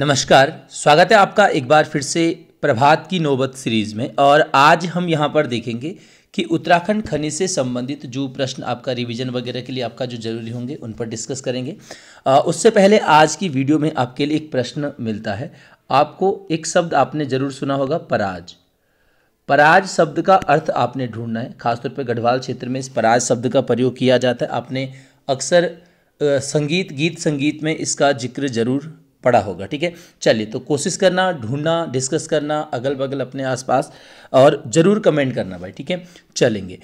नमस्कार स्वागत है आपका एक बार फिर से प्रभात की नौबत सीरीज़ में और आज हम यहाँ पर देखेंगे कि उत्तराखंड खनिज से संबंधित जो प्रश्न आपका रिवीजन वगैरह के लिए आपका जो जरूरी होंगे उन पर डिस्कस करेंगे आ, उससे पहले आज की वीडियो में आपके लिए एक प्रश्न मिलता है आपको एक शब्द आपने ज़रूर सुना होगा पराज पराज शब्द का अर्थ आपने ढूंढना है खासतौर पर गढ़वाल क्षेत्र में इस पराज शब्द का प्रयोग किया जाता है आपने अक्सर संगीत गीत संगीत में इसका जिक्र जरूर पड़ा होगा ठीक है चलिए तो कोशिश करना ढूंढना डिस्कस करना अगल बगल अपने आसपास और ज़रूर कमेंट करना भाई ठीक है चलेंगे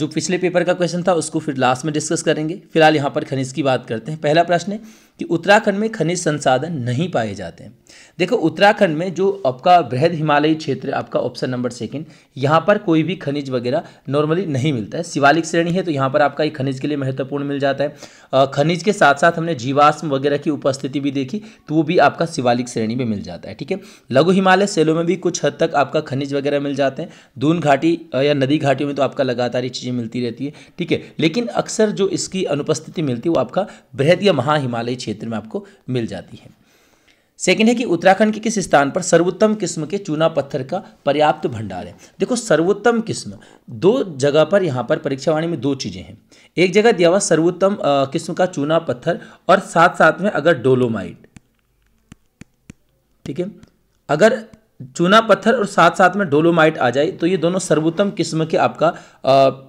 जो पिछले पेपर का क्वेश्चन था उसको फिर लास्ट में डिस्कस करेंगे फिलहाल यहाँ पर खनिज की बात करते हैं पहला प्रश्न है कि उत्तराखंड में खनिज संसाधन नहीं पाए जाते हैं देखो उत्तराखंड में जो आपका बृहद हिमालयी क्षेत्र आपका ऑप्शन नंबर सेकंड यहाँ पर कोई भी खनिज वगैरह नॉर्मली नहीं मिलता है शिवालिक श्रेणी है तो यहाँ पर आपका ये खनिज के लिए महत्वपूर्ण मिल जाता है खनिज के साथ साथ हमने जीवाश्म वगैरह की उपस्थिति भी देखी तो वो भी आपका शिवालिक श्रेणी में मिल जाता है ठीक है लघु हिमालय सेलों में भी कुछ हद तक आपका खनिज वगैरह मिल जाते हैं दून घाटी या नदी घाटियों में तो आपका लगातार ये चीज़ें मिलती रहती है ठीक है लेकिन अक्सर जो इसकी अनुपस्थिति मिलती है वो आपका बृहद या महाहिमालयी क्षेत्र में आपको मिल जाती है सेकेंड है कि उत्तराखंड के किस स्थान पर सर्वोत्तम किस्म के चूना पत्थर का पर्याप्त भंडार है देखो सर्वोत्तम किस्म दो जगह पर यहाँ पर परीक्षावाणी में दो चीज़ें हैं एक जगह दिया हुआ सर्वोत्तम किस्म का चूना पत्थर और साथ साथ में अगर डोलोमाइट ठीक है अगर चूना पत्थर और साथ साथ में डोलोमाइट आ जाए तो ये दोनों सर्वोत्तम किस्म के आपका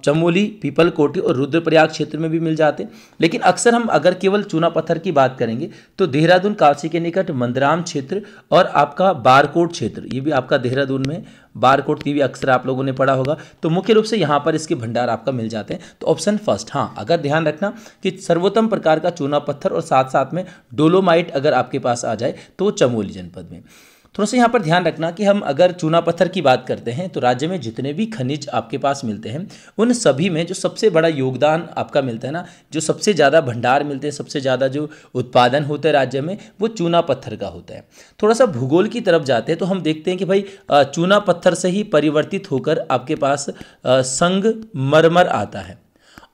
चमोली पीपल कोटी और रुद्रप्रयाग क्षेत्र में भी मिल जाते लेकिन अक्सर हम अगर केवल चूना पत्थर की बात करेंगे तो देहरादून काशी के निकट मंदराम क्षेत्र और आपका बारकोट क्षेत्र ये भी आपका देहरादून में बारकोट की भी अक्सर आप लोगों ने पढ़ा होगा तो मुख्य रूप से यहाँ पर इसके भंडार आपका मिल जाते हैं तो ऑप्शन फर्स्ट हाँ अगर ध्यान रखना कि सर्वोत्तम प्रकार का चूना पत्थर और साथ साथ में डोलोमाइट अगर आपके पास आ जाए तो चमोली जनपद में थोड़ा सा यहाँ पर ध्यान रखना कि हम अगर चूना पत्थर की बात करते हैं तो राज्य में जितने भी खनिज आपके पास मिलते हैं उन सभी में जो सबसे बड़ा योगदान आपका मिलता है ना जो सबसे ज़्यादा भंडार मिलते हैं सबसे ज़्यादा जो उत्पादन होता है राज्य में वो चूना पत्थर का होता है थोड़ा सा भूगोल की तरफ जाते हैं तो हम देखते हैं कि भाई चूना पत्थर से ही परिवर्तित होकर आपके पास संग मरमर आता है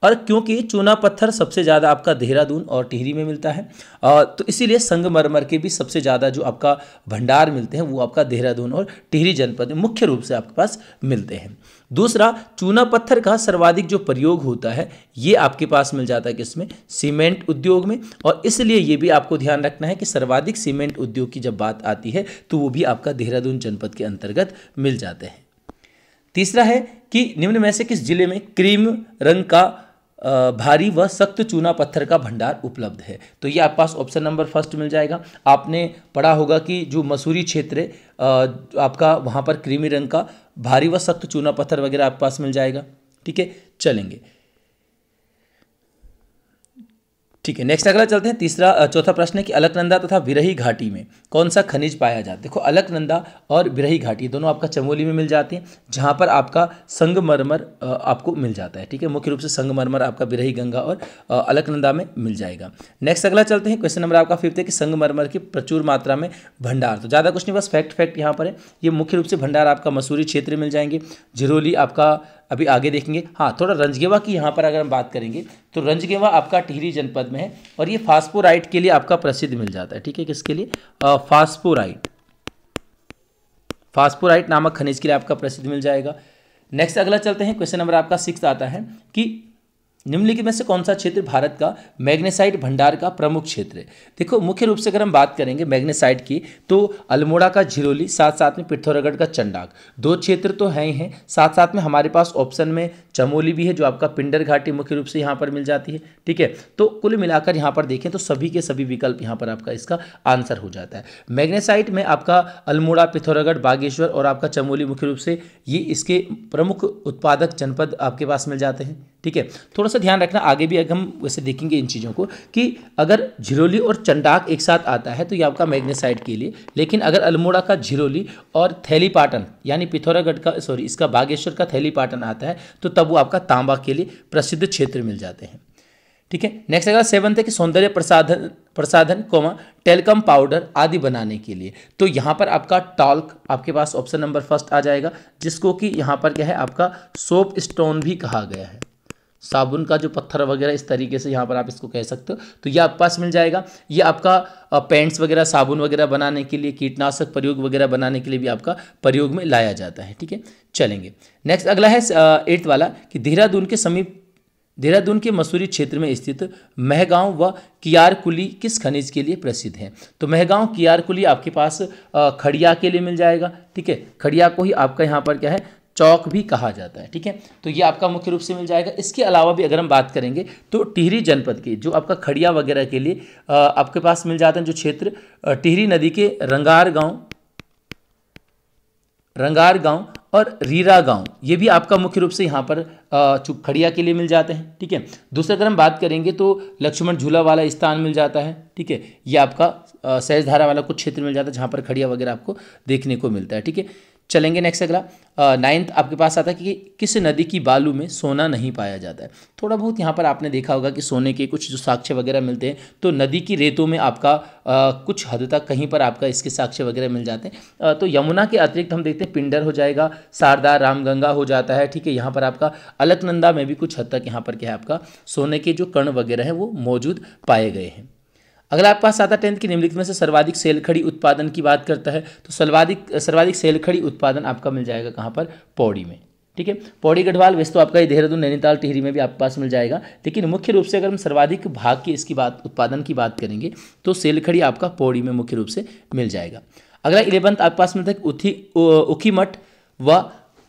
और क्योंकि चूना पत्थर सबसे ज़्यादा आपका देहरादून और टिहरी में मिलता है तो इसीलिए संगमरमर के भी सबसे ज़्यादा जो आपका भंडार मिलते हैं वो आपका देहरादून और टिहरी जनपद में मुख्य रूप से आपके पास मिलते हैं दूसरा चूना पत्थर का सर्वाधिक जो प्रयोग होता है ये आपके पास मिल जाता है किसमें सीमेंट उद्योग में और इसलिए ये भी आपको ध्यान रखना है कि सर्वाधिक सीमेंट उद्योग की जब बात आती है तो वो भी आपका देहरादून जनपद के अंतर्गत मिल जाते हैं तीसरा है कि निम्न में से किस जिले में क्रीम रंग का भारी व सख्त चूना पत्थर का भंडार उपलब्ध है तो ये आपके पास ऑप्शन नंबर फर्स्ट मिल जाएगा आपने पढ़ा होगा कि जो मसूरी क्षेत्र आपका वहाँ पर क्रीमी रंग का भारी व सख्त चूना पत्थर वगैरह आपके पास मिल जाएगा ठीक है चलेंगे ठीक है नेक्स्ट अगला चलते हैं तीसरा चौथा प्रश्न है कि अलकनंदा तथा विरही घाटी में कौन सा खनिज पाया जाता है देखो अलकनंदा और विरही घाटी दोनों आपका चमोली में मिल जाते हैं जहाँ पर आपका संगमरमर आपको मिल जाता है ठीक है मुख्य रूप से संगमरमर आपका विरही गंगा और अलकनंदा में मिल जाएगा नेक्स्ट अगला चलते हैं क्वेश्चन नंबर आपका फिफ्थ है कि संगमरमर की प्रचुर मात्रा में भंडार तो ज़्यादा कुछ नहीं बस फैक्ट फैक्ट यहाँ पर है ये मुख्य रूप से भंडार आपका मसूरी क्षेत्र में मिल जाएंगे जिरोली आपका अभी आगे देखेंगे हाँ थोड़ा रंजगेवा की यहाँ पर अगर हम बात करेंगे तो रंजगेवा आपका टिहरी जनपद में है और ये फास्पोराइट के लिए आपका प्रसिद्ध मिल जाता है ठीक है किसके लिए फास्पोराइट फास्पोराइट नामक खनिज के लिए आपका प्रसिद्ध मिल जाएगा नेक्स्ट अगला चलते हैं क्वेश्चन नंबर आपका सिक्स आता है कि निम्नलिखित में से कौन सा क्षेत्र भारत का मैग्नेसाइट भंडार का प्रमुख क्षेत्र है देखो मुख्य रूप से अगर हम बात करेंगे मैग्नेसाइट की तो अल्मोड़ा का झिरोली साथ साथ में पिथौरागढ़ का चंडाक दो क्षेत्र तो हैं ही हैं साथ साथ में हमारे पास ऑप्शन में चमोली भी है जो आपका पिंडर घाटी मुख्य रूप से यहाँ पर मिल जाती है ठीक है तो कुल मिलाकर यहाँ पर देखें तो सभी के सभी विकल्प यहाँ पर आपका इसका आंसर हो जाता है मैग्नेसाइट में आपका अल्मोड़ा पिथौरागढ़ बागेश्वर और आपका चमोली मुख्य रूप से ये इसके प्रमुख उत्पादक जनपद आपके पास मिल जाते हैं ठीक है थोड़ा सा ध्यान रखना आगे भी अगर हम वैसे देखेंगे इन चीज़ों को कि अगर झिरोली और चंडाक एक साथ आता है तो ये आपका मैग्नेसाइड के लिए लेकिन अगर अल्मोड़ा का झिरोली और थैलीपाटन यानी पिथौरागढ़ का सॉरी इसका बागेश्वर का थैलीपाटन आता है तो तब वो आपका तांबा के लिए प्रसिद्ध क्षेत्र मिल जाते हैं ठीक है नेक्स्ट अगला सेवन है कि सौंदर्य प्रसाधन प्रसाधन कोमा टेलकम पाउडर आदि बनाने के लिए तो यहाँ पर आपका टॉल्क आपके पास ऑप्शन नंबर फर्स्ट आ जाएगा जिसको कि यहाँ पर क्या है आपका सोप स्टोन भी कहा गया है साबुन का जो पत्थर वगैरह इस तरीके से यहाँ पर आप इसको कह सकते हो तो ये आपके पास मिल जाएगा ये आपका पेंट्स वगैरह साबुन वगैरह बनाने के लिए कीटनाशक प्रयोग वगैरह बनाने के लिए भी आपका प्रयोग में लाया जाता है ठीक है चलेंगे नेक्स्ट अगला है एट्थ वाला कि देहरादून के समीप देहरादून के मसूरी क्षेत्र में स्थित महगांव व कियारकुली किस खनिज के लिए प्रसिद्ध है तो महगांव कियारकुली आपके पास खड़िया के लिए मिल जाएगा ठीक है खड़िया को ही आपका यहाँ पर क्या है चौक भी कहा जाता है ठीक है तो ये आपका मुख्य रूप से मिल जाएगा इसके अलावा भी अगर हम बात करेंगे तो टिहरी जनपद के जो आपका खड़िया वगैरह के लिए आपके पास मिल जाते हैं जो क्षेत्र टिहरी नदी के रंगार गांव रंगार गांव और रीरा गांव ये भी आपका मुख्य रूप से यहाँ पर खड़िया के लिए मिल जाते हैं ठीक है दूसरा अगर हम बात करेंगे तो लक्ष्मण झूला वाला स्थान मिल जाता है ठीक है ये आपका सहजधारा वाला कुछ क्षेत्र मिल जाता है जहाँ पर खड़िया वगैरह आपको देखने को मिलता है ठीक है चलेंगे नेक्स्ट अगला नाइन्थ आपके पास आता है कि किस नदी की बालू में सोना नहीं पाया जाता है थोड़ा बहुत यहाँ पर आपने देखा होगा कि सोने के कुछ जो साक्ष्य वगैरह मिलते हैं तो नदी की रेतों में आपका आ, कुछ हद तक कहीं पर आपका इसके साक्ष्य वगैरह मिल जाते हैं आ, तो यमुना के अतिरिक्त हम देखते हैं पिंडर हो जाएगा शारदा रामगंगा हो जाता है ठीक है यहाँ पर आपका अलकनंदा में भी कुछ हद तक यहाँ पर क्या है आपका सोने के जो कण वगैरह हैं वो मौजूद पाए गए हैं अगला आपके पास आता टेंथ की निम्नलिखित में से सर्वाधिक सेल खड़ी उत्पादन की बात करता है तो सर्वाधिक सर्वाधिक सेल खड़ी उत्पादन आपका मिल जाएगा कहाँ पर पौड़ी में ठीक है पौड़ी गढ़वाल वैसे तो आपका ये देहरादून नैनीताल टिहरी में भी आपके पास मिल जाएगा लेकिन मुख्य रूप से अगर हम सर्वाधिक भाग की इसकी बात उत्पादन की बात करेंगे तो सेल खड़ी आपका पौड़ी में मुख्य रूप से मिल जाएगा अगला इलेवंथ आपके पास मिलता है उथी उखी मठ व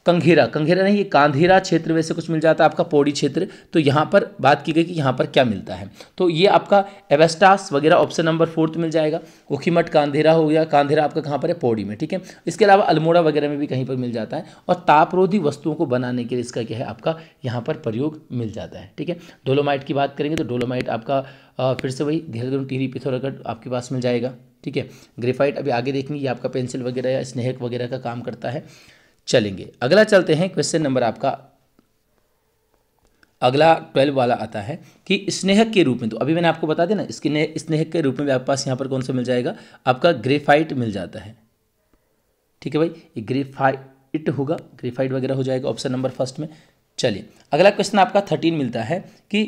कंघेरा कंघेरा नहीं ये कांधेरा क्षेत्र वैसे कुछ मिल जाता है आपका पौड़ी क्षेत्र तो यहाँ पर बात की गई कि यहाँ पर क्या मिलता है तो ये आपका एवेस्टास वगैरह ऑप्शन नंबर फोर्थ मिल जाएगा ओखीमठ कांधेरा हो गया कांधेरा आपका कहाँ पर है पौड़ी में ठीक है इसके अलावा अल्मोड़ा वगैरह में भी कहीं पर मिल जाता है और तापरोधी वस्तुओं को बनाने के लिए इसका क्या है आपका यहाँ पर प्रयोग मिल जाता है ठीक है डोलोमाइट की बात करेंगे तो डोलोमाइट आपका फिर से वही देहरादून टीरी पिथौरागढ़ आपके पास मिल जाएगा ठीक है ग्रेफाइट अभी आगे देखेंगे ये आपका पेंसिल वगैरह या स्नेहक वगैरह का काम करता है चलेंगे अगला चलते हैं क्वेश्चन नंबर आपका अगला ट्वेल्व वाला आता है कि स्नेहक के रूप में तो अभी मैंने आपको बता दिया ना स्नेह स्नेहक के रूप में भी आपके पास यहाँ पर कौन सा मिल जाएगा आपका ग्रेफाइट मिल जाता है ठीक है भाई ये ग्रेफाइट होगा ग्रेफाइट वगैरह हो जाएगा ऑप्शन नंबर फर्स्ट में चलिए अगला क्वेश्चन आपका थर्टीन मिलता है कि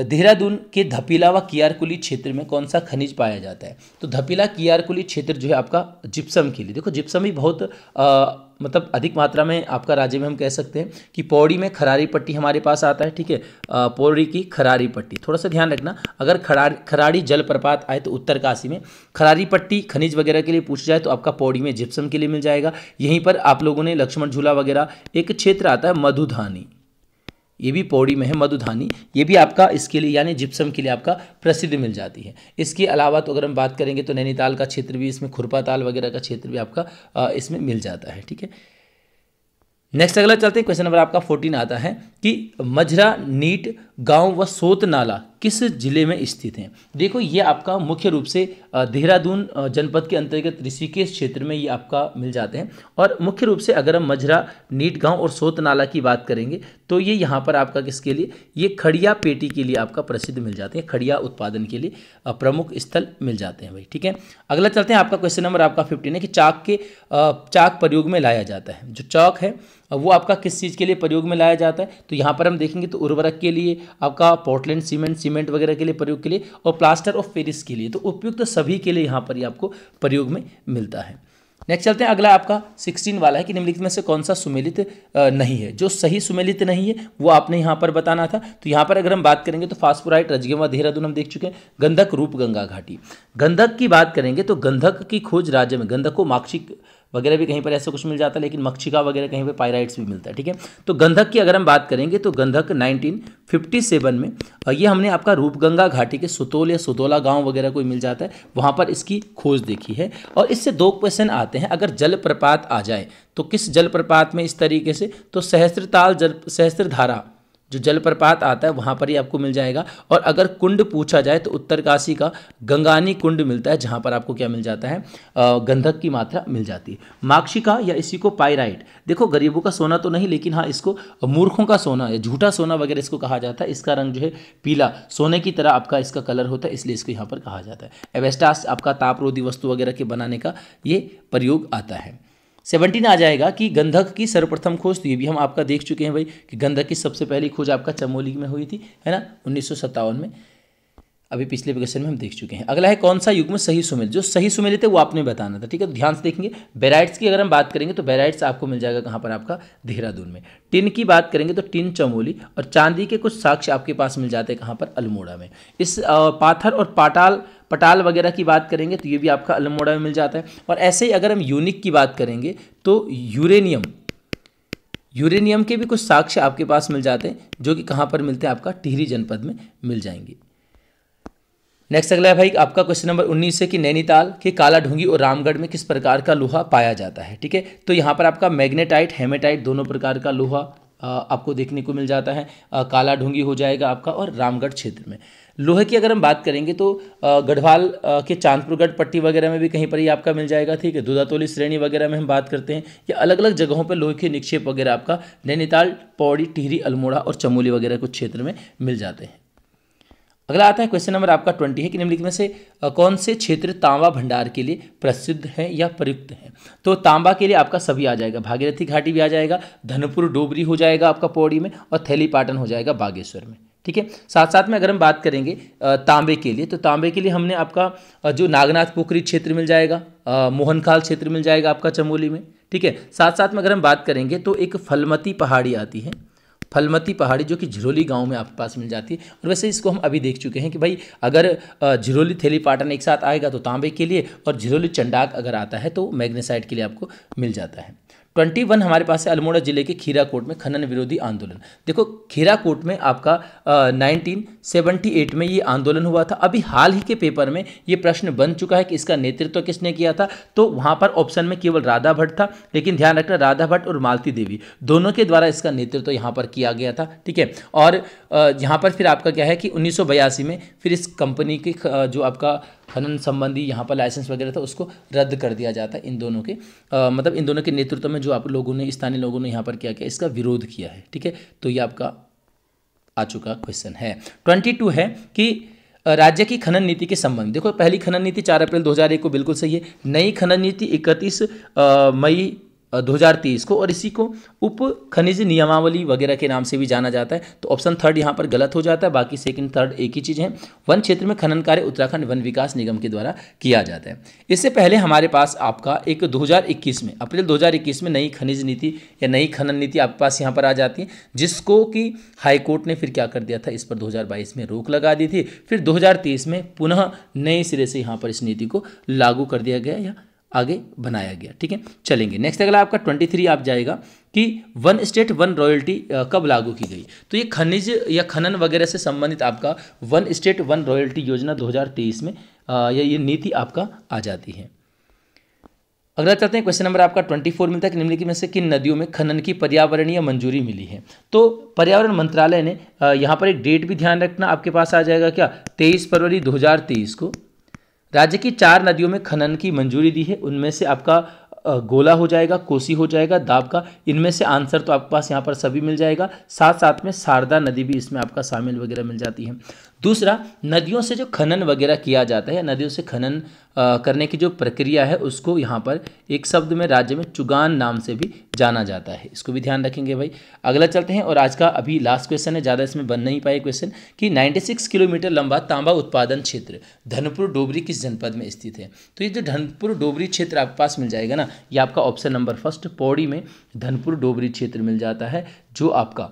देहरादून के धपीला व कियारकुली क्षेत्र में कौन सा खनिज पाया जाता है तो धपीला कियारकुली क्षेत्र जो है आपका जिप्सम के लिए देखो जिप्सम ही बहुत आ, मतलब अधिक मात्रा में आपका राज्य में हम कह सकते हैं कि पौड़ी में खरारी पट्टी हमारे पास आता है ठीक है पौड़ी की खरारी पट्टी थोड़ा सा ध्यान रखना अगर खरार खराड़ी जलप्रपात आए तो उत्तरकाशी में खरारी पट्टी खनिज वगैरह के लिए पूछ जाए तो आपका पौड़ी में जिप्सम के लिए मिल जाएगा यहीं पर आप लोगों ने लक्ष्मण झूला वगैरह एक क्षेत्र आता है मधुधानी ये भी पौड़ी में है मधुधानी ये भी आपका इसके लिए यानी जिप्सम के लिए आपका प्रसिद्ध मिल जाती है इसके अलावा तो अगर हम बात करेंगे तो नैनीताल का क्षेत्र भी इसमें खुरपा ताल वगैरह का क्षेत्र भी आपका इसमें मिल जाता है ठीक है नेक्स्ट अगला चलते हैं क्वेश्चन नंबर आपका फोर्टीन आता है कि मझरा नीट गांव व सोत नाला किस जिले में स्थित हैं देखो ये आपका मुख्य रूप से देहरादून जनपद के अंतर्गत ऋषिकेश क्षेत्र में ये आपका मिल जाते हैं और मुख्य रूप से अगर हम मजरा नीट गांव और सोत नाला की बात करेंगे तो ये यहाँ पर आपका किसके लिए ये खड़िया पेटी के लिए आपका प्रसिद्ध मिल जाते हैं खड़िया उत्पादन के लिए प्रमुख स्थल मिल जाते हैं भाई ठीक है अगला चलते हैं आपका क्वेश्चन नंबर आपका फिफ्टीन है कि चाक के चाक प्रयोग में लाया जाता है जो चौक है वो आपका किस चीज़ के लिए प्रयोग में लाया जाता है तो यहाँ पर हम देखेंगे तो उर्वरक के लिए आपका पोर्टलैंड सीमेंट सीमेंट वगैरह के लिए प्रयोग के लिए और प्लास्टर ऑफ पेरिस के लिए तो उपयुक्त तो सभी के लिए यहाँ पर ही आपको प्रयोग में मिलता है नेक्स्ट चलते हैं अगला आपका सिक्सटीन वाला है कि निम्नलिखित में से कौन सा सुमेलित नहीं है जो सही सुमेलित नहीं है वो आपने यहाँ पर बताना था तो यहाँ पर अगर हम बात करेंगे तो फास्फोराइट रजगेवा देहरादून हम देख चुके हैं गंधक रूप गंगा घाटी गंधक की बात करेंगे तो गंधक की खोज राज्य में गंधक को माक्षिक वगैरह भी कहीं पर ऐसा कुछ मिल जाता है लेकिन मक्षिका वगैरह कहीं पर पायराइट्स भी मिलता है ठीक है तो गंधक की अगर हम बात करेंगे तो गंधक 1957 में ये हमने आपका रूपगंगा घाटी के सुतोल या सुतोला गाँव वगैरह कोई मिल जाता है वहाँ पर इसकी खोज देखी है और इससे दो क्वेश्चन आते हैं अगर जलप्रपात आ जाए तो किस जलप्रपात में इस तरीके से तो सहस्त्रताल जल सहस्त्रधारा जो जलप्रपात आता है वहाँ पर ही आपको मिल जाएगा और अगर कुंड पूछा जाए तो उत्तरकाशी का गंगानी कुंड मिलता है जहाँ पर आपको क्या मिल जाता है गंधक की मात्रा मिल जाती है माक्षिका या इसी को पायराइट देखो गरीबों का सोना तो नहीं लेकिन हाँ इसको मूर्खों का सोना या झूठा सोना वगैरह इसको कहा जाता है इसका रंग जो है पीला सोने की तरह आपका इसका कलर होता है इसलिए इसको यहाँ पर कहा जाता है एवेस्टास आपका तापरोधी वस्तु वगैरह के बनाने का ये प्रयोग आता है सेवनटीन आ जाएगा कि गंधक की सर्वप्रथम खोज तो ये भी हम आपका देख चुके हैं भाई कि गंधक की सबसे पहली खोज आपका चमोली में हुई थी है ना उन्नीस में अभी पिछले क्वेश्चन में हम देख चुके हैं अगला है कौन सा युग्म सही सुमिल जो सही सुमेल थे वो आपने बताना था ठीक है तो ध्यान से देखेंगे बेराइट्स की अगर हम बात करेंगे तो बेराइट्स आपको मिल जाएगा कहाँ पर आपका देहरादून में टिन की बात करेंगे तो टिन चमोली और चांदी के कुछ साक्ष्य आपके पास मिल जाते हैं कहाँ पर अल्मोड़ा में इस पाथर और पाटाल पटाल वगैरह की बात करेंगे तो ये भी आपका अल्मोड़ा में मिल जाता है और ऐसे ही अगर हम यूनिक की बात करेंगे तो यूरेनियम यूरेनियम के भी कुछ साक्ष्य आपके पास मिल जाते हैं जो कि कहाँ पर मिलते हैं आपका टिहरी जनपद में मिल जाएंगे नेक्स्ट अगला है भाई आपका क्वेश्चन नंबर उन्नीस है कि नैनीताल के काला ढूंगी और रामगढ़ में किस प्रकार का लोहा पाया जाता है ठीक है तो यहाँ पर आपका मैग्नेटाइट हेमेटाइट दोनों प्रकार का लोहा आपको देखने को मिल जाता है काला ढूंगी हो जाएगा आपका और रामगढ़ क्षेत्र में लोहे की अगर हम बात करेंगे तो गढ़वाल के चांदपुरगढ़ पट्टी वगैरह में भी कहीं पर ही आपका मिल जाएगा ठीक है दुदातोली श्रेणी वगैरह में हम बात करते हैं या अलग अलग जगहों पर लोहे के निक्षेप वगैरह आपका नैनीताल पौड़ी टिहरी अल्मोड़ा और चमोली वगैरह कुछ क्षेत्र में मिल जाते हैं अगला आता है क्वेश्चन नंबर आपका ट्वेंटी है कि निम्नलिखित में से कौन से क्षेत्र तांबा भंडार के लिए प्रसिद्ध है या प्रयुक्त है तो तांबा के लिए आपका सभी आ जाएगा भागीरथी घाटी भी आ जाएगा धनपुर डोबरी हो जाएगा आपका पौड़ी में और थैलीपाटन हो जाएगा बागेश्वर में ठीक है साथ साथ में अगर हम बात करेंगे तांबे के लिए तो तांबे के लिए हमने आपका जो नागनाथ पोखरी क्षेत्र मिल जाएगा मोहनखाल क्षेत्र मिल जाएगा आपका चमोली में ठीक है साथ साथ में अगर हम बात करेंगे तो एक फलमती पहाड़ी आती है फलमती पहाड़ी जो कि झिरोली गांव में आपके पास मिल जाती है और वैसे इसको हम अभी देख चुके हैं कि भाई अगर झिरोली थैली पाटन एक साथ आएगा तो तांबे के लिए और झिरोली चंडाक अगर आता है तो मैग्नेसाइड के लिए आपको मिल जाता है ट्वेंटी वन हमारे पास है अल्मोड़ा जिले के खीराकोट में खनन विरोधी आंदोलन देखो खीराकोट में आपका नाइनटीन सेवेंटी एट में ये आंदोलन हुआ था अभी हाल ही के पेपर में ये प्रश्न बन चुका है कि इसका नेतृत्व तो किसने किया था तो वहाँ पर ऑप्शन में केवल राधा भट्ट था लेकिन ध्यान रखना राधा भट्ट और मालती देवी दोनों के द्वारा इसका नेतृत्व तो यहाँ पर किया गया था ठीक है और यहाँ पर फिर आपका क्या है कि उन्नीस में फिर इस कंपनी की जो आपका खनन संबंधी यहाँ पर लाइसेंस वगैरह था उसको रद्द कर दिया जाता है इन दोनों के आ, मतलब इन दोनों के नेतृत्व में जो आप लोगों ने स्थानीय लोगों ने यहाँ पर क्या किया इसका विरोध किया है ठीक है तो ये आपका आ चुका क्वेश्चन है ट्वेंटी टू है कि राज्य की खनन नीति के संबंध देखो पहली खनन नीति चार अप्रैल 2001 को बिल्कुल सही है नई खनन नीति 31 मई 2030 को और इसी को उप खनिज नियमावली वगैरह के नाम से भी जाना जाता है तो ऑप्शन थर्ड यहाँ पर गलत हो जाता है बाकी सेकंड थर्ड एक ही चीज़ है वन क्षेत्र में खनन कार्य उत्तराखंड वन विकास निगम के द्वारा किया जाता है इससे पहले हमारे पास आपका एक 2021 में अप्रैल 2021 में नई खनिज नीति या नई खनन नीति आपके पास यहाँ पर आ जाती है जिसको कि हाईकोर्ट ने फिर क्या कर दिया था इस पर दो में रोक लगा दी थी फिर दो में पुनः नए सिरे से यहाँ पर इस नीति को लागू कर दिया गया या आगे बनाया गया ठीक है चलेंगे नेक्स्ट अगला आपका ट्वेंटी थ्री आप जाएगा कि वन स्टेट वन रॉयल्टी कब लागू की गई तो ये खनिज या खनन वगैरह से संबंधित आपका वन स्टेट वन रॉयल्टी योजना 2023 में या ये नीति आपका आ जाती है अगला चलते हैं क्वेश्चन नंबर आपका ट्वेंटी फोर मिलता है कि निम्नलिखित में से किन नदियों में खनन की पर्यावरणीय मंजूरी मिली है तो पर्यावरण मंत्रालय ने यहाँ पर एक डेट भी ध्यान रखना आपके पास आ जाएगा क्या तेईस फरवरी 2023 को राज्य की चार नदियों में खनन की मंजूरी दी है उनमें से आपका गोला हो जाएगा कोसी हो जाएगा दाब का इनमें से आंसर तो आपके पास यहाँ पर सभी मिल जाएगा साथ साथ में शारदा नदी भी इसमें आपका शामिल वगैरह मिल जाती है दूसरा नदियों से जो खनन वगैरह किया जाता है नदियों से खनन करने की जो प्रक्रिया है उसको यहाँ पर एक शब्द में राज्य में चुगान नाम से भी जाना जाता है इसको भी ध्यान रखेंगे भाई अगला चलते हैं और आज का अभी लास्ट क्वेश्चन है ज़्यादा इसमें बन नहीं पाए क्वेश्चन कि 96 किलोमीटर लंबा तांबा उत्पादन क्षेत्र धनपुर डोबरी किस जनपद में स्थित है तो ये जो धनपुर डोबरी क्षेत्र आपके पास मिल जाएगा ना ये आपका ऑप्शन नंबर फर्स्ट पौड़ी में धनपुर डोबरी क्षेत्र मिल जाता है जो आपका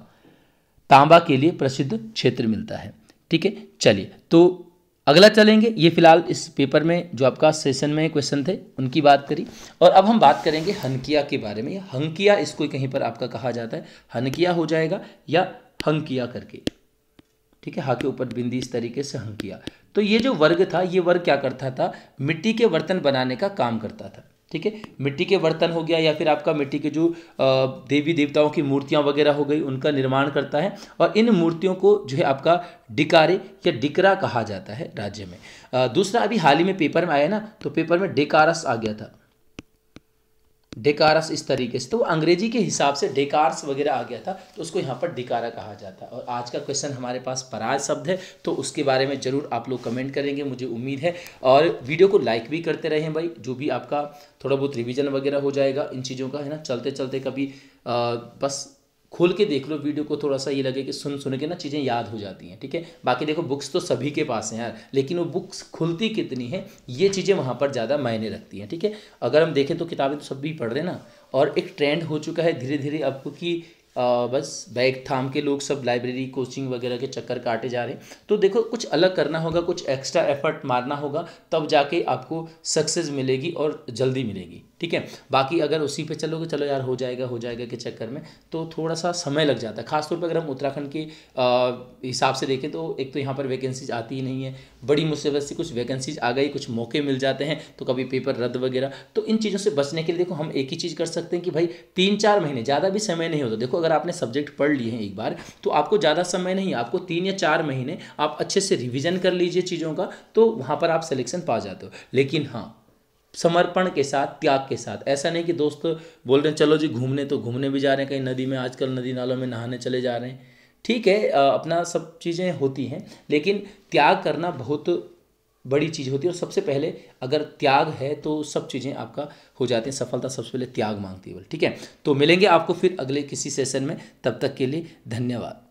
तांबा के लिए प्रसिद्ध क्षेत्र मिलता है ठीक है चलिए तो अगला चलेंगे ये फिलहाल इस पेपर में जो आपका सेशन में क्वेश्चन थे उनकी बात करी और अब हम बात करेंगे हनकिया के बारे में हंकिया इसको कहीं पर आपका कहा जाता है हनकिया हो जाएगा या हंकिया करके ठीक है हा के ऊपर बिंदी इस तरीके से हंकिया तो ये जो वर्ग था ये वर्ग क्या करता था मिट्टी के बर्तन बनाने का काम करता था ठीक है मिट्टी के बर्तन हो गया या फिर आपका मिट्टी के जो देवी देवताओं की मूर्तियाँ वगैरह हो गई उनका निर्माण करता है और इन मूर्तियों को जो है आपका डिकारे या डिकरा कहा जाता है राज्य में दूसरा अभी हाल ही में पेपर में आया ना तो पेपर में डेकारस आ गया था डेकारस इस तरीके से तो अंग्रेजी के हिसाब से डेकार्स वगैरह आ गया था तो उसको यहाँ पर डिकारा कहा जाता है और आज का क्वेश्चन हमारे पास पराज शब्द है तो उसके बारे में ज़रूर आप लोग कमेंट करेंगे मुझे उम्मीद है और वीडियो को लाइक भी करते रहें भाई जो भी आपका थोड़ा बहुत रिविजन वगैरह हो जाएगा इन चीज़ों का है ना चलते चलते कभी आ, बस खोल के देख लो वीडियो को थोड़ा सा ये लगे कि सुन सुन के ना चीज़ें याद हो जाती हैं ठीक है बाकी देखो बुक्स तो सभी के पास हैं यार लेकिन वो बुक्स खुलती कितनी है ये चीज़ें वहाँ पर ज़्यादा मायने रखती हैं ठीक है अगर हम देखें तो किताबें तो सभी पढ़ रहे ना और एक ट्रेंड हो चुका है धीरे धीरे आपको कि आ, बस बैग थाम के लोग सब लाइब्रेरी कोचिंग वगैरह के चक्कर काटे जा रहे हैं तो देखो कुछ अलग करना होगा कुछ एक्स्ट्रा एफर्ट मारना होगा तब जाके आपको सक्सेस मिलेगी और जल्दी मिलेगी ठीक है बाकी अगर उसी पे चलोगे चलो यार हो जाएगा हो जाएगा के चक्कर में तो थोड़ा सा समय लग जाता है खासतौर पर अगर हम उत्तराखंड के हिसाब से देखें तो एक तो यहाँ पर वैकेंसीज आती ही नहीं है बड़ी मुसीबत से कुछ वैकेंसीज आ गई कुछ मौके मिल जाते हैं तो कभी पेपर रद्द वगैरह तो इन चीज़ों से बचने के लिए देखो हम एक ही चीज़ कर सकते हैं कि भाई तीन चार महीने ज़्यादा भी समय नहीं होता देखो अगर आपने सब्जेक्ट पढ़ लिए हैं एक बार तो आपको ज़्यादा समय नहीं आपको तीन या चार महीने आप अच्छे से रिविज़न कर लीजिए चीज़ों का तो वहाँ पर आप सिलेक्शन पा जाते हो लेकिन हाँ समर्पण के साथ त्याग के साथ ऐसा नहीं कि दोस्त बोल रहे हैं चलो जी घूमने तो घूमने भी जा रहे हैं कहीं नदी में आजकल नदी नालों में नहाने चले जा रहे हैं ठीक है अपना सब चीज़ें होती हैं लेकिन त्याग करना बहुत बड़ी चीज़ होती है और सबसे पहले अगर त्याग है तो सब चीज़ें आपका हो जाती हैं सफलता सबसे पहले त्याग मांगती है ठीक है तो मिलेंगे आपको फिर अगले किसी सेशन में तब तक के लिए धन्यवाद